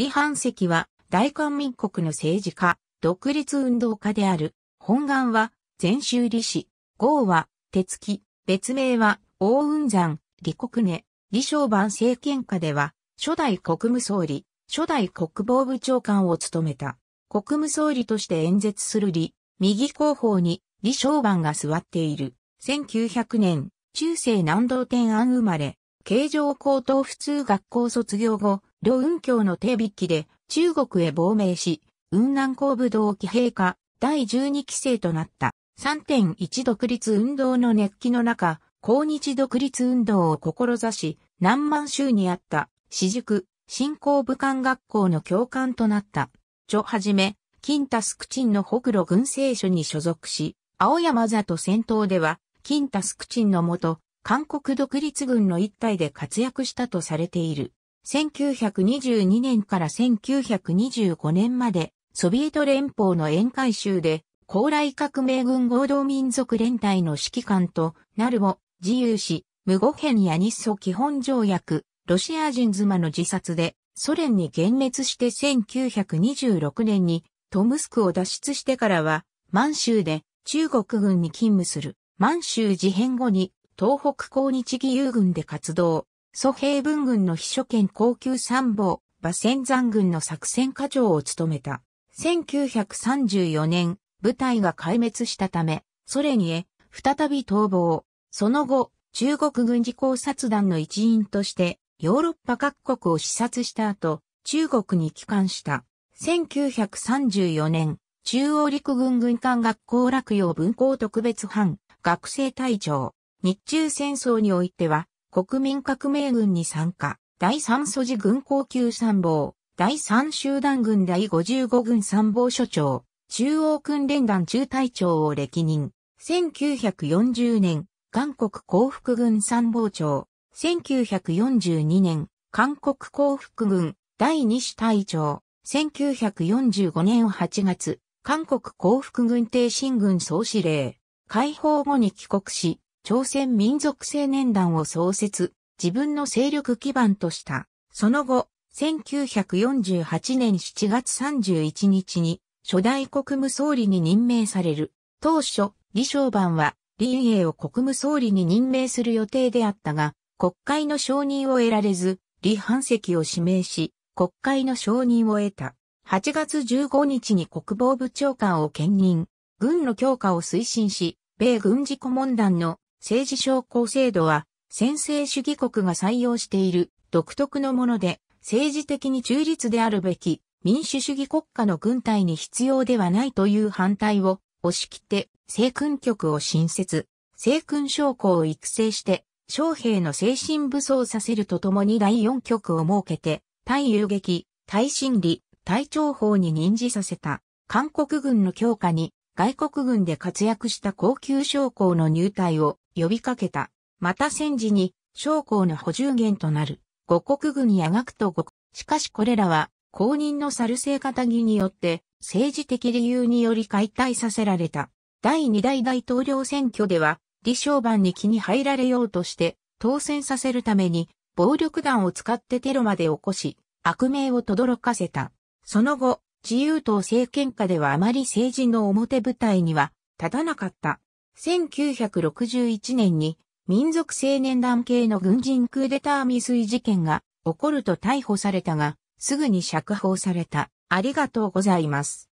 李藩石は大韓民国の政治家、独立運動家である。本願は禅宗李氏、豪は鉄木、別名は王雲山、李国根、李承晩政権下では初代国務総理、初代国防部長官を務めた。国務総理として演説する李、右後方に李承晩が座っている。1900年、中世南道天安生まれ、京城高等普通学校卒業後、両雲峡の手引きで中国へ亡命し、雲南高武道騎兵下第12期生となった3.1独立運動の熱気の中、抗日独立運動を志し、南満州にあった私塾、新興武漢学校の教官となった。著はじめ、金タスクチンの北路軍政所に所属し、青山座と戦闘では、金タスクチンのもと、韓国独立軍の一体で活躍したとされている。1922年から1925年まで、ソビエト連邦の沿海州で、高麗革命軍合同民族連隊の指揮官となるも、自由し、無語編や日ソ基本条約、ロシア人妻の自殺で、ソ連に幻滅して1926年にトムスクを脱出してからは、満州で中国軍に勤務する満州事変後に東北抗日義勇軍で活動。蘇平文軍の秘書兼高級参謀、馬仙山軍の作戦課長を務めた。1934年、部隊が壊滅したため、ソ連へ再び逃亡。その後、中国軍事考察団の一員として、ヨーロッパ各国を視察した後、中国に帰還した。1934年、中央陸軍軍艦学校落葉文校特別班、学生隊長。日中戦争においては、国民革命軍に参加、第三素地軍高級参謀、第三集団軍第55軍参謀所長、中央訓練団中隊長を歴任。1940年、韓国幸福軍参謀長。1942年、韓国幸福軍第2師隊長。1945年8月、韓国幸福軍帝進軍総司令。解放後に帰国し、朝鮮民族青年団を創設、自分の勢力基盤とした。その後、1948年7月31日に、初代国務総理に任命される。当初、李承晩は、李英を国務総理に任命する予定であったが、国会の承認を得られず、李半石を指名し、国会の承認を得た。8月15日に国防部長官を兼任、軍の強化を推進し、米軍事顧問団の政治昇降制度は、先制主義国が採用している独特のもので、政治的に中立であるべき民主主義国家の軍隊に必要ではないという反対を押し切って、政勲局を新設、政勲将校を育成して、将兵の精神武装させるとともに第四局を設けて、対遊撃、対心理、対諜報に任じさせた、韓国軍の強化に、外国軍で活躍した高級将校の入隊を呼びかけた。また戦時に、将校の補充源となる、五国軍や学徒国。しかしこれらは、公認の猿性型着によって、政治的理由により解体させられた。第二代大統領選挙では、李承晩に気に入られようとして、当選させるために、暴力団を使ってテロまで起こし、悪名を轟かせた。その後、自由党政権下ではあまり政治の表舞台には立たなかった。1961年に民族青年団系の軍人クーデター未遂事件が起こると逮捕されたが、すぐに釈放された。ありがとうございます。